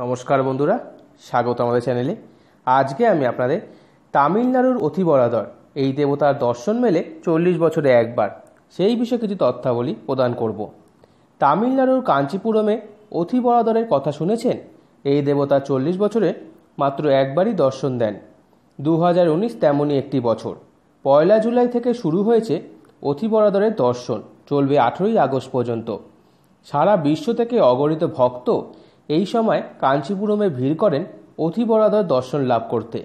নমস্কার বন্ধুরা স্বাগত আমাদের চ্যানেলে আজকে আমি আপনাদের তামিলনাড়ুর অতি বরাদর এই দেবতার দর্শন মেলে চল্লিশ বছরে একবার সেই বিষয়ে কিছু তথ্যাবলী প্রদান করব তামিলনাড়ুর কাঞ্চিপুরমে অতি বরাদরের কথা শুনেছেন এই দেবতা চল্লিশ বছরে মাত্র একবারই দর্শন দেন দু হাজার উনিশ তেমনই একটি বছর পয়লা জুলাই থেকে শুরু হয়েছে অতি বরাদরের দর্শন চলবে আঠেরোই আগস্ট পর্যন্ত সারা বিশ্ব থেকে অগণিত ভক্ত এই সময় কাঞ্চিপুরমে ভিড় করেন অথিবরাধয় দর্শন লাভ করতে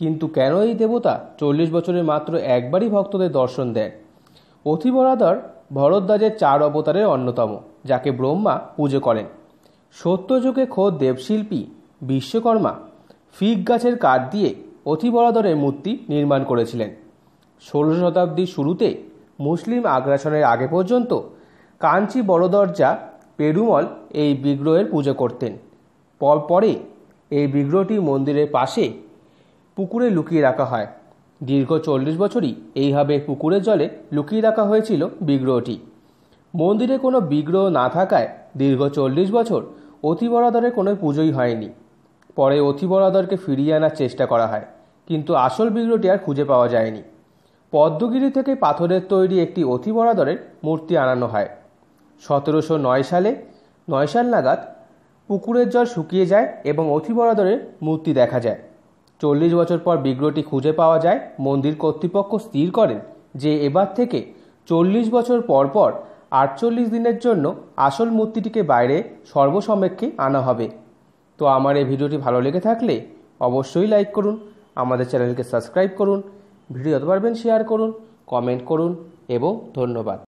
কিন্তু কেন এই দেবতা চল্লিশ বছরে মাত্র একবারই ভক্তদের দর্শন দেন অথিবরাধর ভরদ্বাজের চার অবতারের অন্যতম যাকে ব্রহ্মা পুজো করেন সত্যযুগে খোদ দেবশিল্পী বিশ্বকর্মা ফিগ গাছের কাঠ দিয়ে অথিবরাদরের মূর্তি নির্মাণ করেছিলেন ষোলো শতাব্দীর শুরুতে মুসলিম আগ্রাসনের আগে পর্যন্ত কাঞ্চি বড়দরজা পেরুমল এই বিগ্রহের পুজো করতেন পরে এই বিগ্রহটি মন্দিরের পাশে পুকুরে লুকিয়ে রাখা হয় দীর্ঘ চল্লিশ বছরই এইভাবে পুকুরের জলে লুকিয়ে রাখা হয়েছিল বিগ্রহটি মন্দিরে কোনো বিগ্রহ না থাকায় দীর্ঘ চল্লিশ বছর অতিবরাদরের কোনো পুজোই হয়নি পরে অতিবরাদরকে ফিরিয়ে আনার চেষ্টা করা হয় কিন্তু আসল বিগ্রহটি আর খুঁজে পাওয়া যায়নি পদ্মগিরি থেকে পাথরের তৈরি একটি অতিবরাদরের মূর্তি আনানো হয় সতেরোশো নয় সালে নয় সাল নাগাদ পুকুরের জল শুকিয়ে যায় এবং অথিবরাদরের মূর্তি দেখা যায় চল্লিশ বছর পর বিগ্রহটি খুঁজে পাওয়া যায় মন্দির কর্তৃপক্ষ স্থির করেন যে এবার থেকে চল্লিশ বছর পর পর আটচল্লিশ দিনের জন্য আসল মূর্তিটিকে বাইরে সর্বসমেক্ষে আনা হবে তো আমার এই ভিডিওটি ভালো লেগে থাকলে অবশ্যই লাইক করুন আমাদের চ্যানেলকে সাবস্ক্রাইব করুন ভিডিও যত পারবেন শেয়ার করুন কমেন্ট করুন এবং ধন্যবাদ